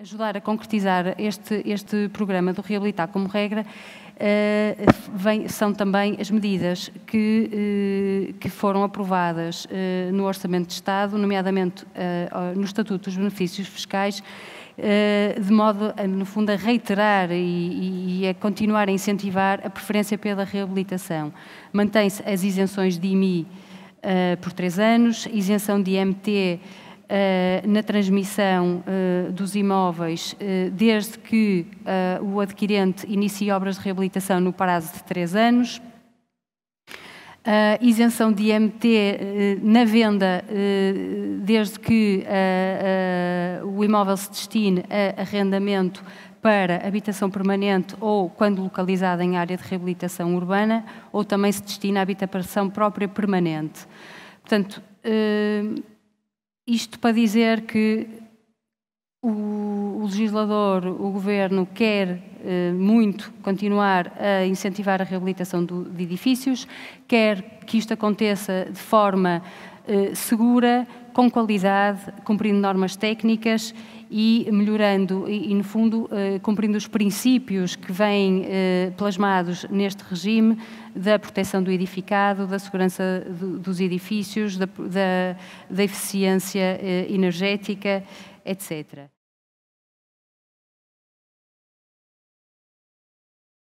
Ajudar a concretizar este, este programa do Reabilitar como Regra uh, vem, são também as medidas que, uh, que foram aprovadas uh, no Orçamento de Estado, nomeadamente no Estatuto dos Benefícios Fiscais, de modo, a, no fundo, a reiterar e, e, a continuar a incentivar a preferência pela reabilitação. Mantém-se as isenções de IMI por três anos, isenção de IMT eh, na transmissão eh, dos imóveis, eh, desde que o adquirente inicie obras de reabilitação no prazo de três anos, Uh, isenção de IMT uh, na venda, uh, desde que o imóvel se destine a arrendamento para habitação permanente ou quando localizada em área de reabilitação urbana, ou também se destina à habitação própria permanente. Portanto, isto para dizer que o, legislador, o governo, quer eh, muito continuar a incentivar a reabilitação de edifícios, quer que isto aconteça de forma eh, segura, com qualidade, cumprindo normas técnicas e melhorando e, no fundo, eh, cumprindo os princípios que vêm eh, plasmados neste regime da proteção do edificado, da segurança dos edifícios, da, da, da eficiência energética, etc.